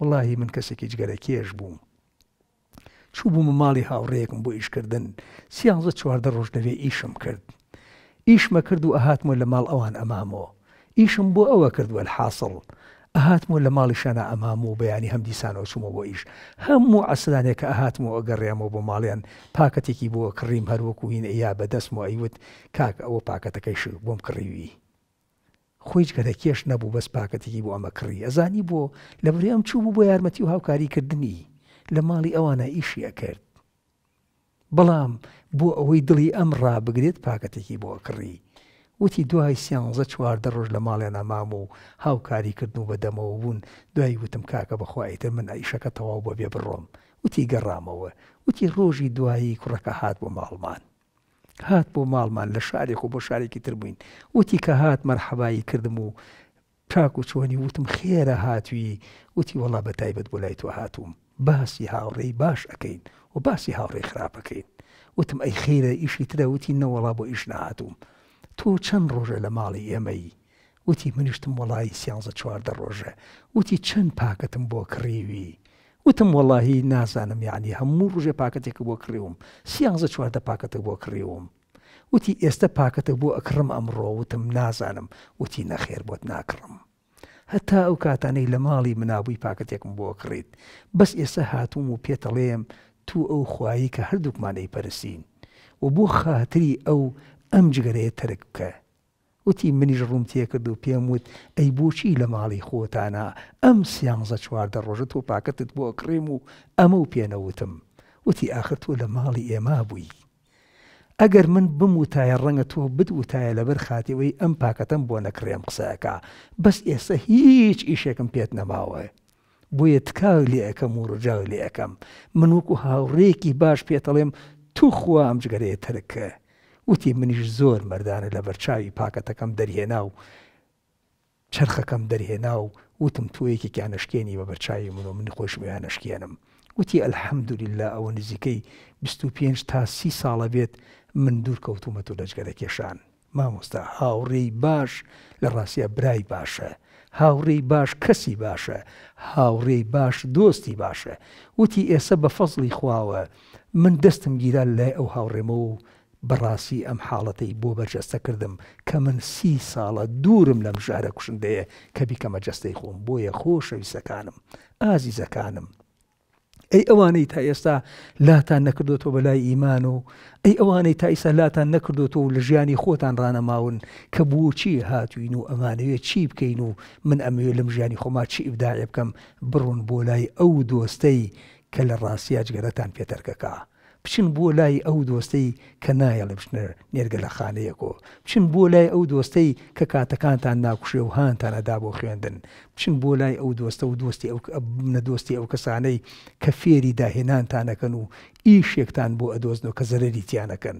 وڵی من کەسێکی جگەرە کێش بووم. چوو بوومە ماڵی هاوڕێکم بۆ ئیشکردن سیانزە چواردە ڕۆژ دەوێ ئیشم کرد. ئیشمە کرد و ئەهاتمە لە ماڵ ئەوان ئەمامەوە. ئیشم بۆ ئەوە کردووە حاصل. ئەهاتمەوە لە ماڵیشانە ئەمام و بەیانی هەم دیسانەوە چوومە بۆ ئیش هەموو ئەسلانێک کە ئەهاتمەوە ئەگەڕێمەوە بۆ ماڵیان پاکەتێکی بۆ کڕیم هەروەکو هین یا بەدەستم و ئەیوت کاک ئەوە پاکەتەکەی شو بۆم کڕیوی خۆیش گەدە کێش نەبوو بەس پاکەتێکی بۆ ئەمە کڕی ئەزانی بۆ لە بری ئەم چوو بۆ یارمەتی و هاوکاریکردنی لە ماڵی ئەوانە ئیشی ئەکرد بەڵام بۆ ئەوەی دڵی ئەم ڕابگرێت پاکەتێکی بۆ کڕی وتی دوای سیانزە چواردە ڕۆژ لە ماڵێنە مام و هاوکاریکردن و بەدەمەوە بوون دوای وتم کاکە بەخوایتر من ئایشەکە تەواو بۆ بێ بڕۆم وتی گەڕامەوە وتی ڕۆژی دوایی کوڕەکە هات بۆ ماڵمان هات بۆ ماڵمان لە شارێک و بۆ شارێکی تر بووین وتی کە هات مەرحەبایی کردم و چاک و چۆنی وتم خێرە هاتووی وتی وەڵا بە تایبەت بۆ لای تۆ هاتووم باسی هاوڕێی باش ئەەکەین و باسی هاوڕێی خراپەکەین وتم ئەی خێرە ئیشی ترە وتی نەوەڵا بۆ ئیش نهاتوم تۆ چەند ڕۆژە لە ماڵی ئێمەی وتی منیشتم وڵی سیانزە چواردە ڕۆژە وتی چەند پاکتم بۆ کڕیوی وتم وەڵاهی نازانم یعنی هەموو ڕژێ پاکەتێک بۆ کڕیوم سیانزە چواردە پاکەتە بۆ کڕیوم وتی ئێستا پاکەتە بۆ ئەکڕم ئەمڕۆ وتم نازانم وتی نەخێر بۆت ناکڕم هەتا ئەو کاتانەی لە ماڵی منابووی پاکەتێکم بۆ کڕیت بەس ئێستا هاتووم و پێتەڵێم تو ئەو خوایی کە هەردووکمانەی پەرسین و بۆ خااتری ئەو ئەم جگەرەیە ترک بکە وتی منیش ڕوم تێکرد و پێم وت ئەی بۆچی لە ماڵی خۆتانە ئەم سیانزە چواردە ڕۆژت و پاکتت بۆ کڕێم و ئەمە و پێنەوتم وتی ئاخر تۆ لە ماڵی ئێما بووی ئەگەر من بموتایە ڕەنگە تۆ بدوتایە لەبەر خاتیەوەی ئەم پاکەتەم بۆ نەکرێم قسەکە بەس ئێستا هیچ ئیشێکم پێت نەماوە. بۆیە تکاو لێ ئەەکەم و ڕجاو لێ ئەەکەم من وەکو هاوڕێکی باش پێتەڵێم توخوا ئەم جگەرەیە ترکە. وتی منیش زۆر مردانە لە بەرچاوی پاکەتەکەم دەرهێنا و چرخەکەم دەرهێنا و وتم توەیەکی کیانشکێنی بە بەرچاوی من و من خۆشمیانشکێنم وتی ئەلحەمدوریلا ئەوە نزیکەی 25 تا سی ساڵە بێت من دوور کەوتومەت و لەجگەرە کێشان مامۆستا هاوڕێی باش لە ڕاستە برای باشە هاوڕێی باش کەسی باشە هاوڕێی باش دۆستی باشە وتی ئێسە بە فەزلی خواوە من دەستم گیران لای ئەو هاوڕێمە و بەڕاستی ئەم حاڵەتی بۆ بەرجەستە کردم کە من سی ساڵە دوورم لەم ژارە کوشندەیە کە بیکەمە جەستەی خۆم بۆیە خۆشەویستەکانم ئازیزەکانم. ئەی ئەوانەی تا ئێستا لاتان نەکردوەوە بەلای ئیمان و ئەی ئەوانەی تا ئیسا لاتان نەکردوەوە و لە ژیانی خۆتان ڕانەماون کە بۆچی هاتوین و ئەمانەوێت چی بکەین و من ئەمەوێت لەم ژیانی خۆما چی ئیبداە بکەم بڕون بۆ لای ئەو دۆستەی کە لە ڕاستیاجگەرەتان پێتەرکەکە. بچین بۆ لای ئەو دۆستەی کە نایە لە بشنەر نێرگە لە خانەیەکۆ بچین بۆ لای ئەو دۆستەی کە کاتەکانتان ناکوشێ و هاانتانەدا بۆ خوێندن بچین بۆ لای ئەو دۆستە و دۆستی ئەو نەدۆستی ئەو کەسانەی کە فێری داهێنانتانەکەن و ئیشێکتان بۆ ئەدۆزنەوە کە زەرری تیانەکەن.